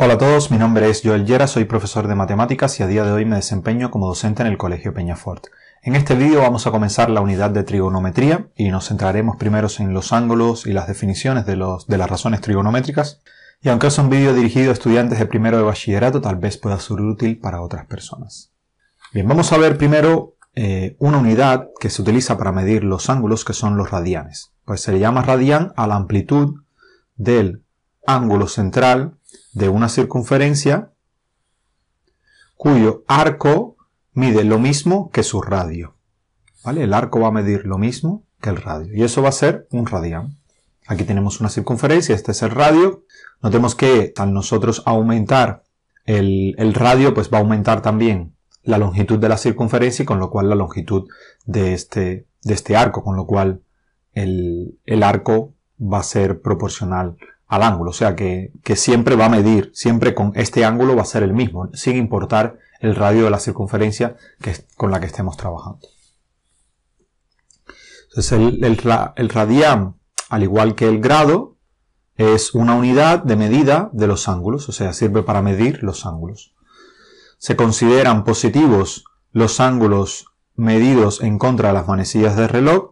Hola a todos, mi nombre es Joel Yera, soy profesor de matemáticas y a día de hoy me desempeño como docente en el Colegio Peñafort. En este vídeo vamos a comenzar la unidad de trigonometría y nos centraremos primero en los ángulos y las definiciones de, las razones trigonométricas. Y aunque es un vídeo dirigido a estudiantes de primero de bachillerato, tal vez pueda ser útil para otras personas. Bien, vamos a ver primero eh, una unidad que se utiliza para medir los ángulos, que son los radianes. Pues se le llama radian a la amplitud del ángulo central de una circunferencia cuyo arco mide lo mismo que su radio. ¿Vale? El arco va a medir lo mismo que el radio. Y eso va a ser un radián. Aquí tenemos una circunferencia, este es el radio. Notemos que al nosotros aumentar el, el radio, pues va a aumentar también la longitud de la circunferencia y con lo cual la longitud de este, de este arco, con lo cual el, el arco va a ser proporcional al ángulo, o sea que, siempre va a medir, siempre con este ángulo va a ser el mismo, sin importar el radio de la circunferencia que, con la que estemos trabajando. Entonces el, el, radián, al igual que el grado, es una unidad de medida de los ángulos, o sea, sirve para medir los ángulos. Se consideran positivos los ángulos medidos en contra de las manecillas de reloj,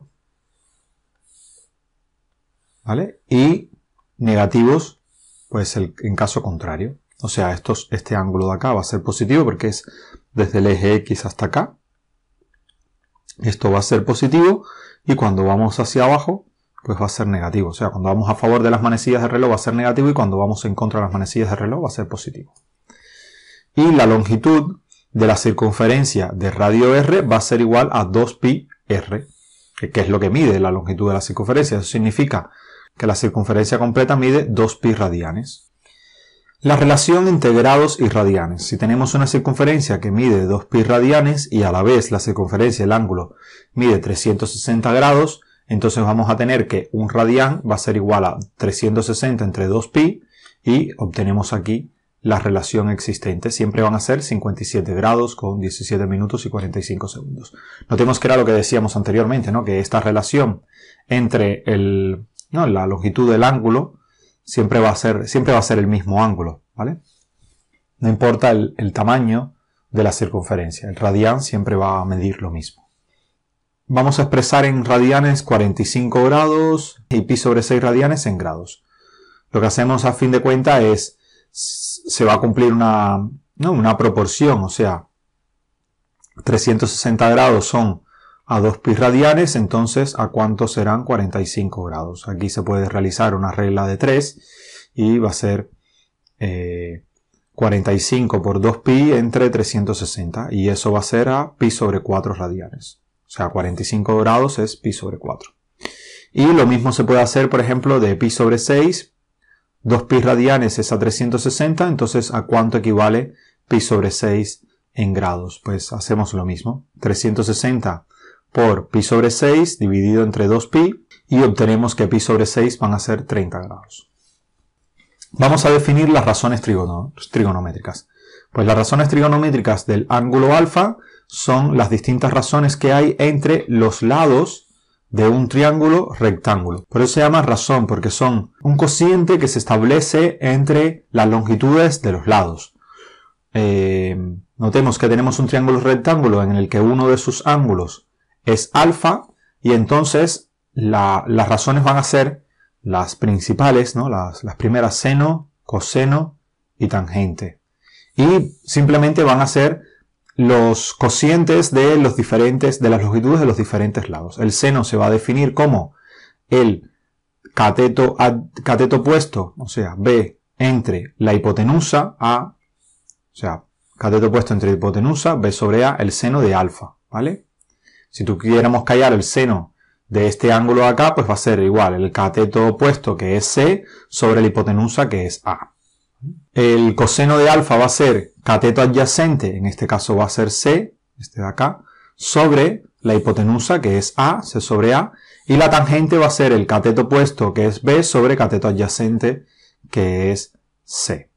¿vale? Y negativos, pues en caso contrario. O sea, este ángulo de acá va a ser positivo porque es desde el eje X hasta acá. Esto va a ser positivo y cuando vamos hacia abajo, pues va a ser negativo. O sea, cuando vamos a favor de las manecillas de reloj va a ser negativo y cuando vamos en contra de las manecillas de reloj va a ser positivo. Y la longitud de la circunferencia de radio R va a ser igual a 2pi R, que es lo que mide la longitud de la circunferencia. Eso significa que la circunferencia completa mide 2 pi radianes. La relación entre grados y radianes. Si tenemos una circunferencia que mide 2 pi radianes y a la vez la circunferencia el ángulo mide 360 grados, entonces vamos a tener que un radian va a ser igual a 360 entre 2 pi y obtenemos aquí la relación existente. Siempre van a ser 57 grados con 17 minutos y 45 segundos. Notemos que era lo que decíamos anteriormente, ¿no? que esta relación entre el, la longitud del ángulo siempre va a ser, siempre va a ser el mismo ángulo, ¿vale? No importa el, tamaño de la circunferencia, el radián siempre va a medir lo mismo. Vamos a expresar en radianes 45 grados y pi sobre 6 radianes en grados. Lo que hacemos a fin de cuenta es, se va a cumplir una, una proporción, o sea, 360 grados son a 2 pi radianes, entonces a cuánto serán 45 grados. Aquí se puede realizar una regla de 3 y va a ser 45 eh, por 2 pi entre 360 y eso va a ser a pi sobre 4 radianes. O sea, 45 grados es pi sobre 4. Y lo mismo se puede hacer, por ejemplo, de pi sobre 6. 2 pi radianes es a 360, entonces ¿a cuánto equivale pi sobre 6 en grados? Pues hacemos lo mismo. 360 por pi sobre 6 dividido entre 2pi y obtenemos que pi sobre 6 van a ser 30 grados. Vamos a definir las razones trigonométricas. Pues las razones trigonométricas del ángulo alfa son las distintas razones que hay entre los lados de un triángulo rectángulo. Por eso se llama razón, porque son un cociente que se establece entre las longitudes de los lados. Eh, notemos que tenemos un triángulo rectángulo en el que uno de sus ángulos es alfa y entonces las razones van a ser las principales, ¿no? Las, primeras seno, coseno y tangente. Y simplemente van a ser los cocientes de los diferentes, de las longitudes de los diferentes lados. El seno se va a definir como el cateto, cateto opuesto, o sea, B entre la hipotenusa A, o sea, cateto opuesto entre hipotenusa, B sobre A, el seno de alfa, ¿vale? Si tú quisiéramos callar el seno de este ángulo acá, pues va a ser igual el cateto opuesto, que es C, sobre la hipotenusa, que es A. El coseno de alfa va a ser cateto adyacente, en este caso va a ser C, este de acá, sobre la hipotenusa, que es A, C sobre A, y la tangente va a ser el cateto opuesto, que es B, sobre cateto adyacente, que es C.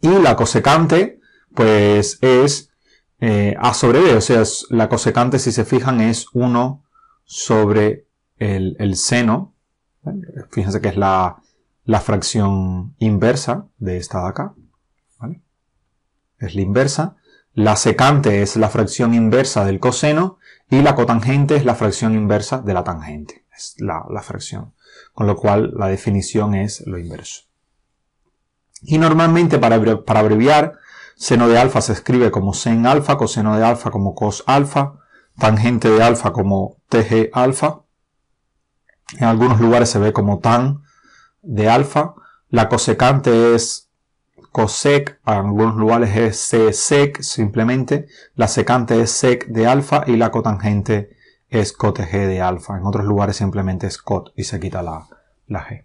Y la cosecante, pues es eh, A ah, sobre B, o sea, la cosecante, si se fijan, es 1 sobre el, seno. Eh, fíjense que es la, fracción inversa de esta de acá. Es la inversa. La secante es la fracción inversa del coseno y la cotangente es la fracción inversa de la tangente. Es la, fracción. Con lo cual la definición es lo inverso. Y normalmente para abreviar Seno de alfa se escribe como sen alfa, coseno de alfa como cos alfa, tangente de alfa como tg alfa. En algunos lugares se ve como tan de alfa. La cosecante es cosec, en algunos lugares es csec simplemente. La secante es sec de alfa y la cotangente es cotg de alfa. En otros lugares simplemente es cot y se quita la, la g.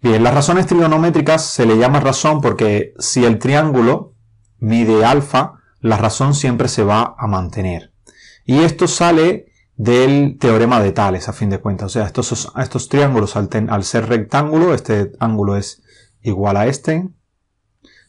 Bien, las razones trigonométricas se le llama razón porque si el triángulo mide alfa, la razón siempre se va a mantener. Y esto sale del teorema de Tales, a fin de cuentas. O sea, estos, estos triángulos al, ser rectángulo, este ángulo es igual a este.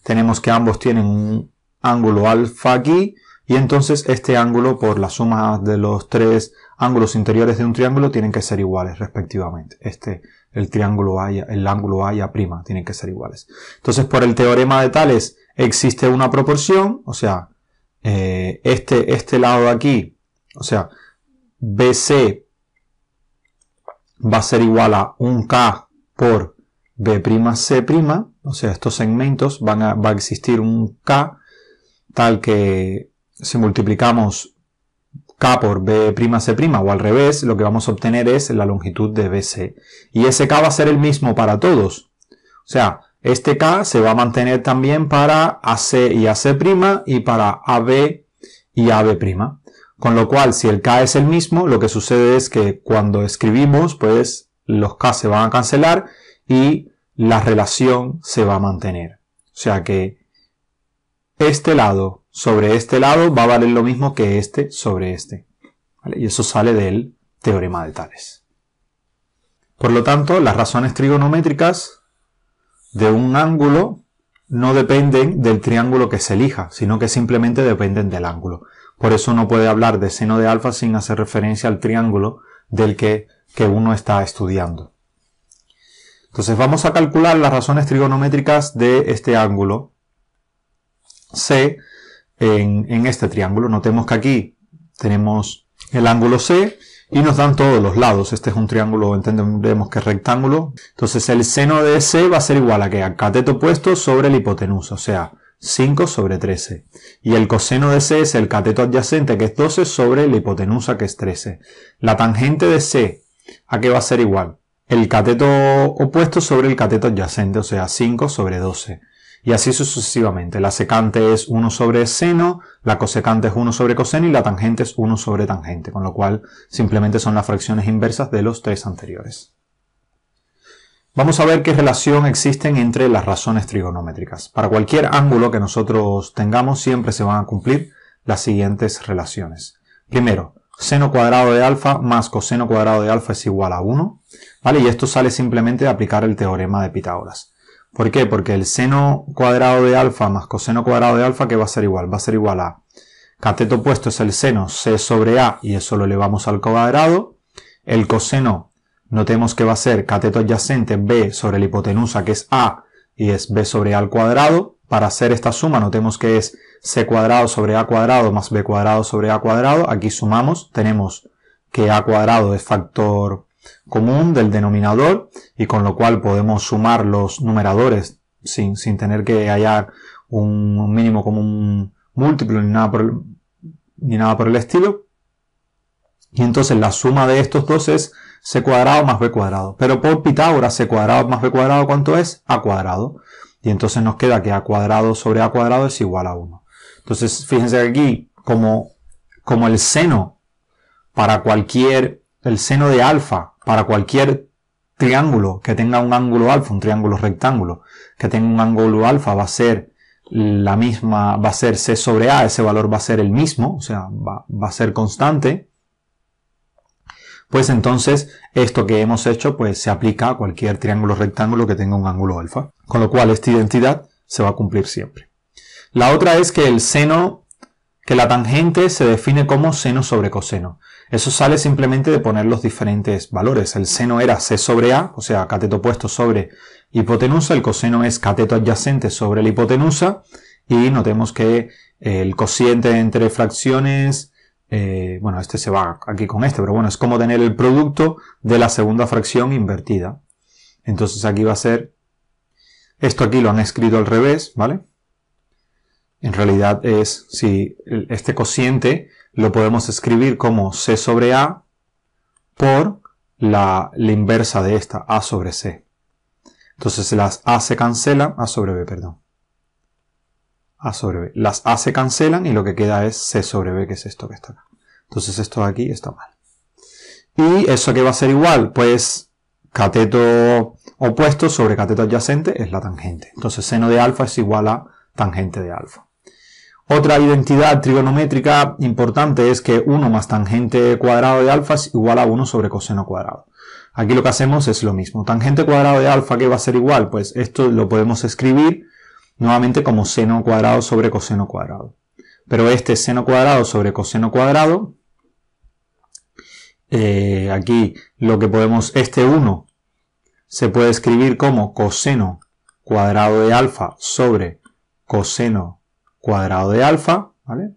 Tenemos que ambos tienen un ángulo alfa aquí, y entonces este ángulo por la suma de los tres ángulos interiores de un triángulo tienen que ser iguales respectivamente. Este el triángulo A, el ángulo A y tienen que ser iguales. Entonces, por el teorema de Tales existe una proporción, o sea, eh, este, este lado de aquí, o sea, BC va a ser igual a un k por B'C', o sea, estos segmentos van va a existir un K tal que si multiplicamos K por B'C' o al revés, lo que vamos a obtener es la longitud de BC. Y ese K va a ser el mismo para todos. O sea, este K se va a mantener también para AC y AC' y para AB y AB'. Con lo cual, si el K es el mismo, lo que sucede es que cuando escribimos, pues los K se van a cancelar y la relación se va a mantener. O sea que este lado sobre este lado va a valer lo mismo que este sobre este. Y eso sale del teorema de Tales. Por lo tanto, las razones trigonométricas de un ángulo no dependen del triángulo que se elija, sino que simplemente dependen del ángulo. Por eso no puede hablar de seno de alfa sin hacer referencia al triángulo del que, que uno está estudiando. Entonces vamos a calcular las razones trigonométricas de este ángulo C en, este triángulo. Notemos que aquí tenemos el ángulo C y nos dan todos los lados. Este es un triángulo, entendemos que es rectángulo. Entonces el seno de C va a ser igual a que al cateto opuesto sobre el hipotenusa, o sea, 5 sobre 13. Y el coseno de C es el cateto adyacente, que es 12, sobre la hipotenusa, que es 13. La tangente de C, ¿a qué va a ser igual? El cateto opuesto sobre el cateto adyacente, o sea, 5 sobre 12 y así sucesivamente. La secante es 1 sobre seno, la cosecante es 1 sobre coseno y la tangente es 1 sobre tangente, con lo cual simplemente son las fracciones inversas de los tres anteriores. Vamos a ver qué relación existen entre las razones trigonométricas. Para cualquier ángulo que nosotros tengamos siempre se van a cumplir las siguientes relaciones. Primero, seno cuadrado de alfa más coseno cuadrado de alfa es igual a 1, ¿vale? Y esto sale simplemente de aplicar el teorema de Pitágoras. ¿Por qué? Porque el seno cuadrado de alfa más coseno cuadrado de alfa, ¿qué va a ser igual? Va a ser igual a cateto opuesto es el seno c sobre a y eso lo elevamos al cuadrado. El coseno, notemos que va a ser cateto adyacente b sobre la hipotenusa, que es a, y es b sobre a al cuadrado. Para hacer esta suma, notemos que es c cuadrado sobre a cuadrado más b cuadrado sobre a cuadrado. Aquí sumamos, tenemos que a cuadrado es factor común del denominador y con lo cual podemos sumar los numeradores sin, tener que hallar un mínimo común múltiplo ni nada, por el, estilo. Y entonces la suma de estos dos es c cuadrado más b cuadrado. Pero por Pitágoras c cuadrado más b cuadrado ¿cuánto es? a cuadrado. Y entonces nos queda que a cuadrado sobre a cuadrado es igual a 1. Entonces fíjense aquí como, como el seno para cualquier el seno de alfa para cualquier triángulo que tenga un ángulo alfa, un triángulo rectángulo, que tenga un ángulo alfa va a ser la misma, va a ser C sobre A, ese valor va a ser el mismo, o sea, va, a ser constante, pues entonces esto que hemos hecho pues se aplica a cualquier triángulo rectángulo que tenga un ángulo alfa, con lo cual esta identidad se va a cumplir siempre. La otra es que el seno, que la tangente se define como seno sobre coseno. Eso sale simplemente de poner los diferentes valores. El seno era C sobre A, o sea, cateto opuesto sobre hipotenusa. El coseno es cateto adyacente sobre la hipotenusa. Y notemos que eh, el cociente entre fracciones, eh, bueno, este se va aquí con este, pero bueno, es como tener el producto de la segunda fracción invertida. Entonces aquí va a ser, esto aquí lo han escrito al revés, ¿vale? En realidad es si este cociente lo podemos escribir como C sobre A por la, inversa de esta, A sobre C. Entonces las A se cancelan, A sobre B, perdón. A sobre B. Las A se cancelan y lo que queda es C sobre B, que es esto que está acá. Entonces esto de aquí está mal. ¿Y eso qué va a ser igual? Pues cateto opuesto sobre cateto adyacente es la tangente. Entonces seno de alfa es igual a tangente de alfa. Otra identidad trigonométrica importante es que 1 más tangente cuadrado de alfa es igual a 1 sobre coseno cuadrado. Aquí lo que hacemos es lo mismo. Tangente cuadrado de alfa, ¿qué va a ser igual? Pues esto lo podemos escribir nuevamente como seno cuadrado sobre coseno cuadrado. Pero este seno cuadrado sobre coseno cuadrado. Eh, aquí lo que podemos, este 1 se puede escribir como coseno cuadrado de alfa sobre coseno cuadrado de alfa, ¿vale?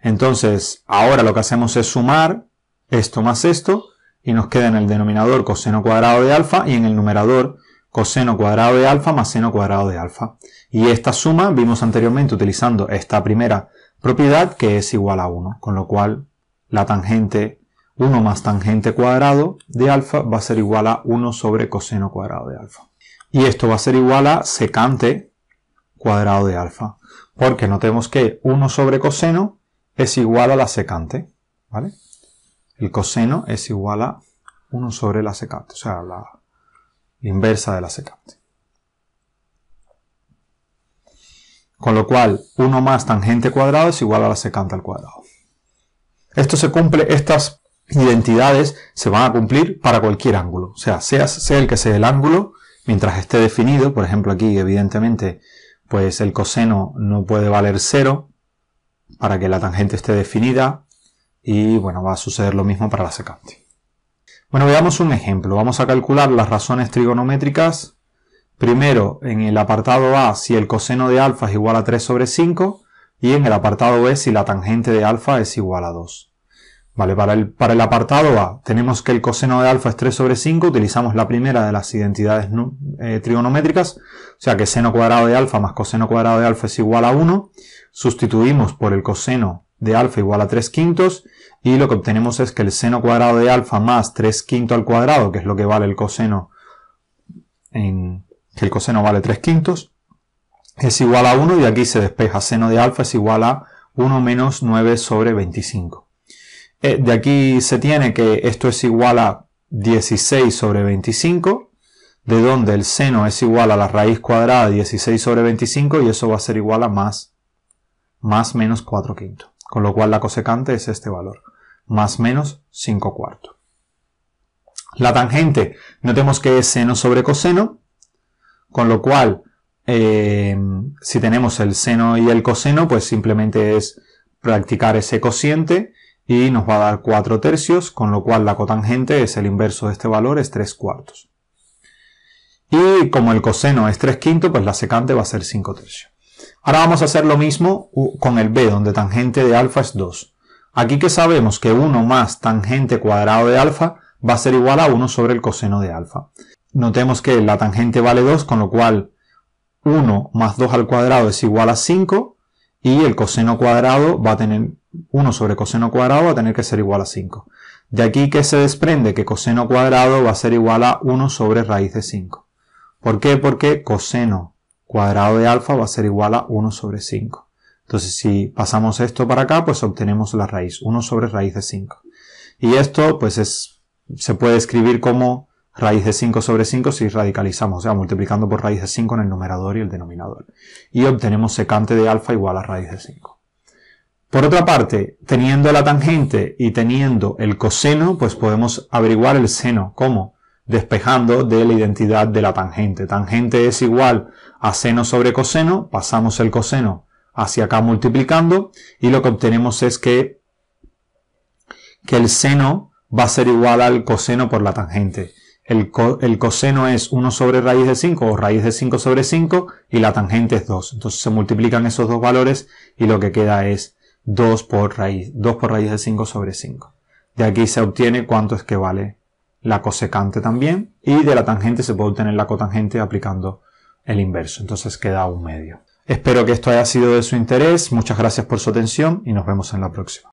Entonces, ahora lo que hacemos es sumar esto más esto, y nos queda en el denominador coseno cuadrado de alfa y en el numerador coseno cuadrado de alfa más seno cuadrado de alfa. Y esta suma vimos anteriormente utilizando esta primera propiedad que es igual a 1, con lo cual la tangente 1 más tangente cuadrado de alfa va a ser igual a 1 sobre coseno cuadrado de alfa. Y esto va a ser igual a secante cuadrado de alfa porque notemos que 1 sobre coseno es igual a la secante, ¿vale? El coseno es igual a 1 sobre la secante, o sea, la inversa de la secante. Con lo cual, 1 más tangente cuadrado es igual a la secante al cuadrado. Esto se cumple, estas identidades se van a cumplir para cualquier ángulo. O sea, sea, sea el que sea el ángulo, mientras esté definido, por ejemplo aquí evidentemente pues el coseno no puede valer 0 para que la tangente esté definida y bueno, va a suceder lo mismo para la secante. Bueno, veamos un ejemplo. Vamos a calcular las razones trigonométricas. Primero, en el apartado A, si el coseno de alfa es igual a 3 sobre 5 y en el apartado B, si la tangente de alfa es igual a 2. Vale, para el, para el apartado A tenemos que el coseno de alfa es 3 sobre 5, utilizamos la primera de las identidades eh, trigonométricas, o sea que seno cuadrado de alfa más coseno cuadrado de alfa es igual a 1, sustituimos por el coseno de alfa igual a 3 quintos, y lo que obtenemos es que el seno cuadrado de alfa más 3 quinto al cuadrado, que es lo que vale el coseno, en, que el coseno vale 3 quintos, es igual a 1 y aquí se despeja seno de alfa es igual a 1 menos 9 sobre 25. Eh, de aquí se tiene que esto es igual a 16 sobre 25, de donde el seno es igual a la raíz cuadrada de 16 sobre 25 y eso va a ser igual a más, más menos 4 quinto Con lo cual la cosecante es este valor, más menos 5 cuartos. La tangente, notemos que es seno sobre coseno, con lo cual eh, si tenemos el seno y el coseno, pues simplemente es practicar ese cociente y nos va a dar 4 tercios, con lo cual la cotangente es el inverso de este valor, es 3 cuartos. Y como el coseno es 3 quintos, pues la secante va a ser 5 tercios. Ahora vamos a hacer lo mismo con el b, donde tangente de alfa es 2. Aquí que sabemos que 1 más tangente cuadrado de alfa va a ser igual a 1 sobre el coseno de alfa. Notemos que la tangente vale 2, con lo cual 1 más 2 al cuadrado es igual a 5 y el coseno cuadrado va a tener 1 sobre coseno cuadrado va a tener que ser igual a 5. De aquí que se desprende que coseno cuadrado va a ser igual a 1 sobre raíz de 5. ¿Por qué? Porque coseno cuadrado de alfa va a ser igual a 1 sobre 5. Entonces si pasamos esto para acá, pues obtenemos la raíz, 1 sobre raíz de 5. Y esto pues es, se puede escribir como raíz de 5 sobre 5 si radicalizamos, o sea, multiplicando por raíz de 5 en el numerador y el denominador. Y obtenemos secante de alfa igual a raíz de 5. Por otra parte, teniendo la tangente y teniendo el coseno, pues podemos averiguar el seno. ¿Cómo? Despejando de la identidad de la tangente. Tangente es igual a seno sobre coseno, pasamos el coseno hacia acá multiplicando y lo que obtenemos es que, que el seno va a ser igual al coseno por la tangente. El, el, coseno es 1 sobre raíz de 5 o raíz de 5 sobre 5 y la tangente es 2. Entonces se multiplican esos dos valores y lo que queda es 2 por raíz, 2 por raíz de 5 sobre 5. De aquí se obtiene cuánto es que vale la cosecante también y de la tangente se puede obtener la cotangente aplicando el inverso. Entonces queda un medio. Espero que esto haya sido de su interés. Muchas gracias por su atención y nos vemos en la próxima.